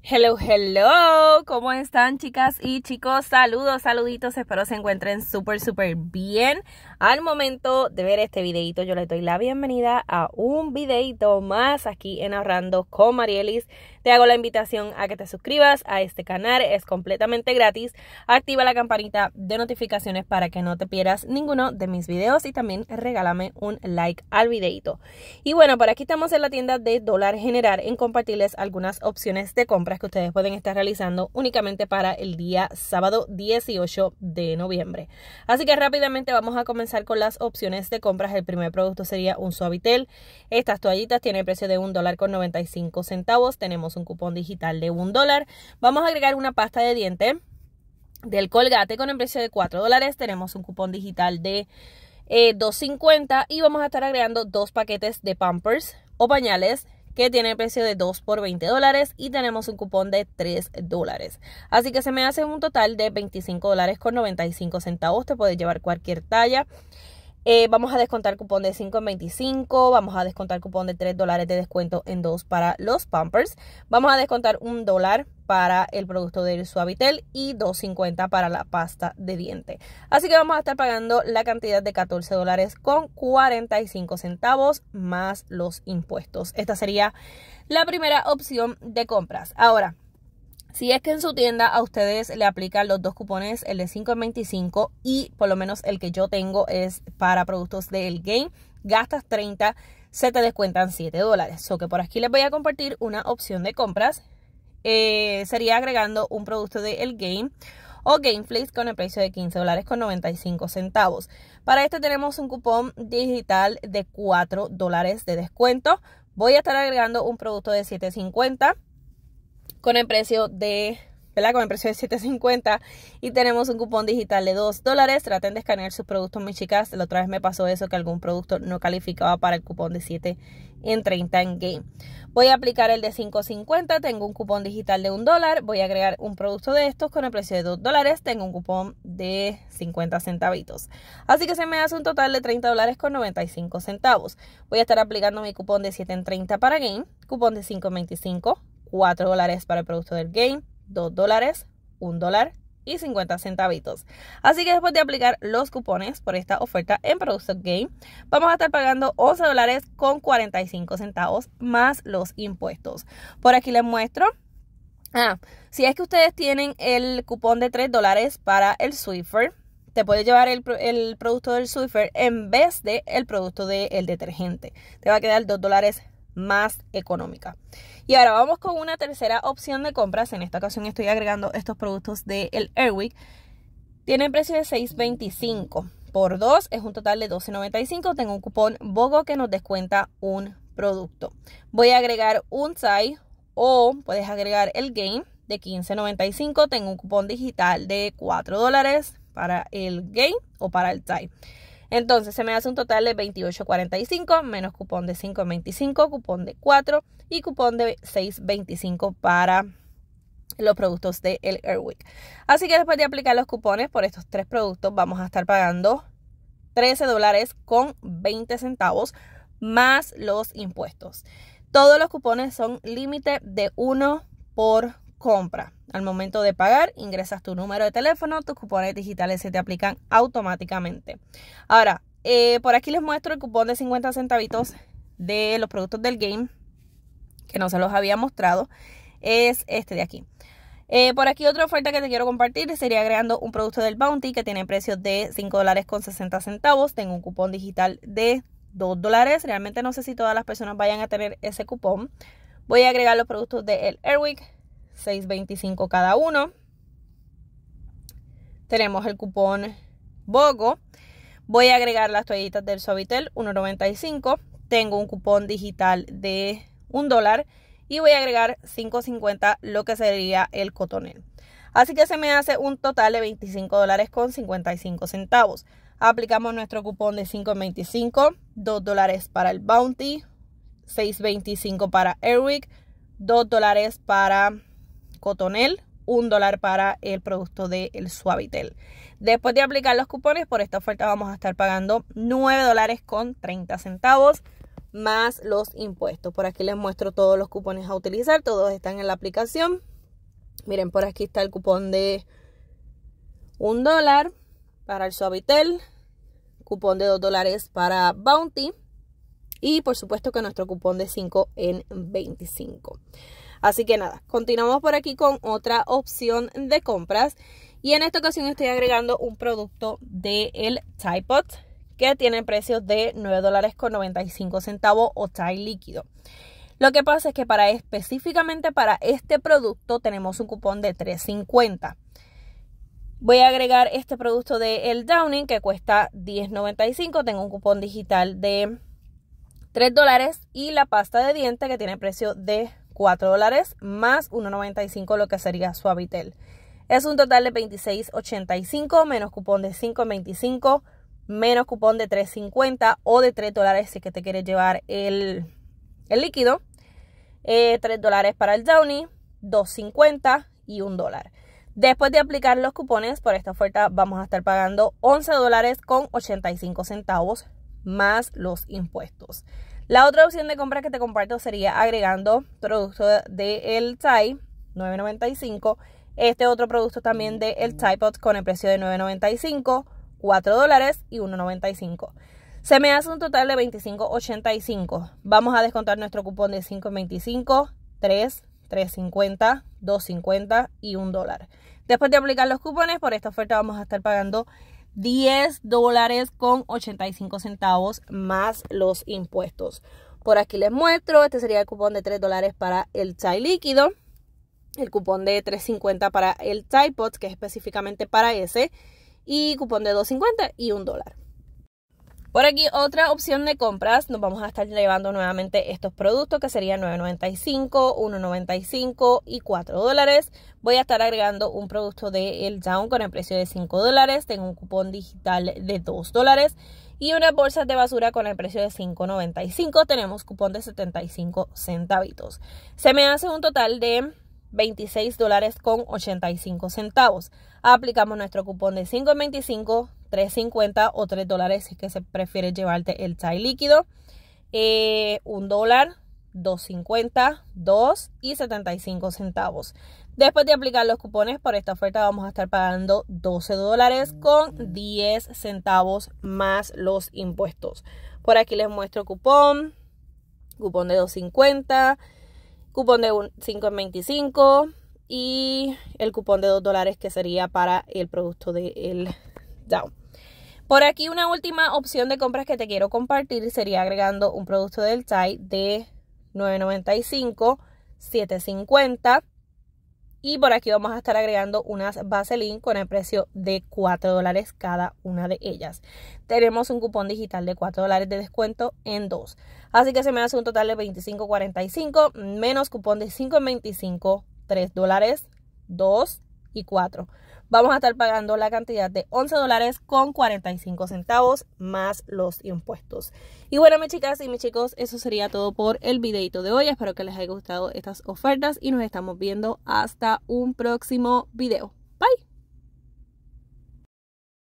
Hello, hello, ¿cómo están chicas y chicos? Saludos, saluditos, espero se encuentren súper, súper bien. Al momento de ver este videito, yo les doy la bienvenida a un videito más aquí en Ahorrando con Marielis. Te hago la invitación a que te suscribas a este canal, es completamente gratis. Activa la campanita de notificaciones para que no te pierdas ninguno de mis videos y también regálame un like al videito. Y bueno, por aquí estamos en la tienda de Dólar General en compartirles algunas opciones de compras que ustedes pueden estar realizando únicamente para el día sábado 18 de noviembre. Así que rápidamente vamos a comenzar con las opciones de compras. El primer producto sería un suavitel. Estas toallitas tienen precio de un dólar con 95 centavos. Tenemos un cupón digital de un dólar. Vamos a agregar una pasta de diente del Colgate con el precio de 4 dólares. Tenemos un cupón digital de 2.50 eh, y vamos a estar agregando dos paquetes de Pampers o pañales que tiene precio de 2 por 20 dólares y tenemos un cupón de 3 dólares. Así que se me hace un total de 25 dólares con 95 centavos. Te puedes llevar cualquier talla. Eh, vamos a descontar cupón de 5 en vamos a descontar cupón de 3 dólares de descuento en 2 para los Pampers, vamos a descontar $1 dólar para el producto del Suavitel y 2.50 para la pasta de diente. Así que vamos a estar pagando la cantidad de 14 dólares con 45 centavos más los impuestos. Esta sería la primera opción de compras. Ahora, si es que en su tienda a ustedes le aplican los dos cupones, el de 5 en 25 y por lo menos el que yo tengo es para productos del game, gastas 30, se te descuentan 7 dólares. So que por aquí les voy a compartir una opción de compras. Eh, sería agregando un producto de el game o Gameflix con el precio de 15 dólares con 95 centavos. Para este tenemos un cupón digital de 4 dólares de descuento. Voy a estar agregando un producto de 750 con el precio de Con el precio de 7.50 y tenemos un cupón digital de 2 dólares. Traten de escanear sus productos, mis chicas. La otra vez me pasó eso, que algún producto no calificaba para el cupón de 7 en 30 en game. Voy a aplicar el de 5.50, tengo un cupón digital de 1 dólar, voy a agregar un producto de estos con el precio de 2 dólares, tengo un cupón de 50 centavitos. Así que se me hace un total de 30 dólares con 95 centavos. Voy a estar aplicando mi cupón de 7 en 30 para game, cupón de 5.25 4 dólares para el producto del game, 2 dólares, 1 dólar y 50 centavitos. Así que después de aplicar los cupones por esta oferta en Producto Game, vamos a estar pagando 11 dólares con 45 centavos más los impuestos. Por aquí les muestro. Ah, si es que ustedes tienen el cupón de 3 dólares para el Swiffer, te puede llevar el, producto del Swiffer en vez de el producto del detergente. Te va a quedar 2 dólares más económica. Y ahora vamos con una tercera opción de compras. En esta ocasión estoy agregando estos productos de el Airwick. Tienen precio de 6.25 por 2 es un total de 12.95. Tengo un cupón BOGO que nos descuenta un producto. Voy a agregar un tie o puedes agregar el game de 15.95. Tengo un cupón digital de 4 dólares para el game o para el tie. Entonces se me hace un total de 28.45 menos cupón de 5.25, cupón de 4 y cupón de 6.25 para los productos de el Airwick. Así que después de aplicar los cupones por estos tres productos vamos a estar pagando 13 dólares con 20 centavos más los impuestos. Todos los cupones son límite de 1 por compra. Al momento de pagar, ingresas tu número de teléfono, tus cupones digitales se te aplican automáticamente. Ahora, eh, por aquí les muestro el cupón de 50 centavitos de los productos del game, que no se los había mostrado, es este de aquí. Eh, por aquí otra oferta que te quiero compartir sería agregando un producto del Bounty que tiene precios de 5 dólares con 60 centavos. Tengo un cupón digital de 2 dólares. Realmente no sé si todas las personas vayan a tener ese cupón. Voy a agregar los productos de El Airwick, 6.25 cada uno. Tenemos el cupón BOGO. Voy a agregar las toallitas del Sovitel 1.95. Tengo un cupón digital de $1. dólar y voy a agregar 5.50 lo que sería el cotonel. Así que se me hace un total de $25.55. Aplicamos nuestro cupón de 5.25, 2 dólares para el Bounty, 6.25 para Airwick, 2 dólares para Cotonel, un dólar para el producto del el Suavitel. Después de aplicar los cupones, por esta oferta vamos a estar pagando 9 dólares con 30 centavos más los impuestos. Por aquí les muestro todos los cupones a utilizar, todos están en la aplicación. Miren, por aquí está el cupón de un dólar para el Suavitel, cupón de dos dólares para Bounty y por supuesto que nuestro cupón de 5 en 25. Así que nada, continuamos por aquí con otra opción de compras. Y en esta ocasión estoy agregando un producto de el Pot que tiene precios de $9.95 dólares con centavos o Thai líquido. Lo que pasa es que para específicamente para este producto tenemos un cupón de 350. Voy a agregar este producto de El Downing que cuesta 10.95. Tengo un cupón digital de 3 dólares y la pasta de dientes que tiene precio de 4 dólares más 1,95 lo que sería Suavitel. Es un total de 26,85 menos cupón de 5,25 menos cupón de 3,50 o de 3 dólares si que te quieres llevar el, líquido. Eh, 3 dólares para el Downy, 2,50 y 1 dólar. Después de aplicar los cupones por esta oferta vamos a estar pagando 11 dólares con 85 centavos más los impuestos. La otra opción de compra que te comparto sería agregando producto de El 9.95. Este otro producto también de El Pot con el precio de 9.95, 4 dólares y 1.95. Se me hace un total de 25.85. Vamos a descontar nuestro cupón de 5.25, 3, 3.50, 2.50 y 1 dólar. Después de aplicar los cupones, por esta oferta vamos a estar pagando 10 dólares con 85 centavos más los impuestos. Por aquí les muestro, este sería el cupón de 3 dólares para el chai líquido, el cupón de 3.50 para el chai pot, que es específicamente para ese, y cupón de 2.50 y 1 dólar. Por aquí otra opción de compras, nos vamos a estar llevando nuevamente estos productos que serían $9.95, $1.95 y $4. Voy a estar agregando un producto de El Down con el precio de $5, tengo un cupón digital de $2 y unas bolsas de basura con el precio de $5.95, tenemos cupón de 75 centavitos. Se me hace un total de 26 dólares con 85 centavos. Aplicamos nuestro cupón de 5.25 3.50 o 3 dólares si es que se prefiere llevarte el chai líquido. Eh, dólar, 2.50, 2 y 75 centavos. Después de aplicar los cupones por esta oferta vamos a estar pagando 12 dólares con 10 centavos más los impuestos. Por aquí les muestro cupón, cupón de 2.50, cupón de 5.25 y el cupón de 2 dólares que sería para el producto del de down. Por aquí una última opción de compras que te quiero compartir sería agregando un producto del TAI de 9.95, 7.50 y por aquí vamos a estar agregando unas Vaseline con el precio de 4 dólares cada una de ellas. Tenemos un cupón digital de 4 dólares de descuento en dos. Así que se me hace un total de 25.45 menos cupón de 5.25, 3 dólares, 2 y 4 vamos a estar pagando la cantidad de 11 dólares con 45 centavos más los impuestos. Y bueno, mis chicas y mis chicos, eso sería todo por el videito de hoy. Espero que les haya gustado estas ofertas y nos estamos viendo hasta un próximo video.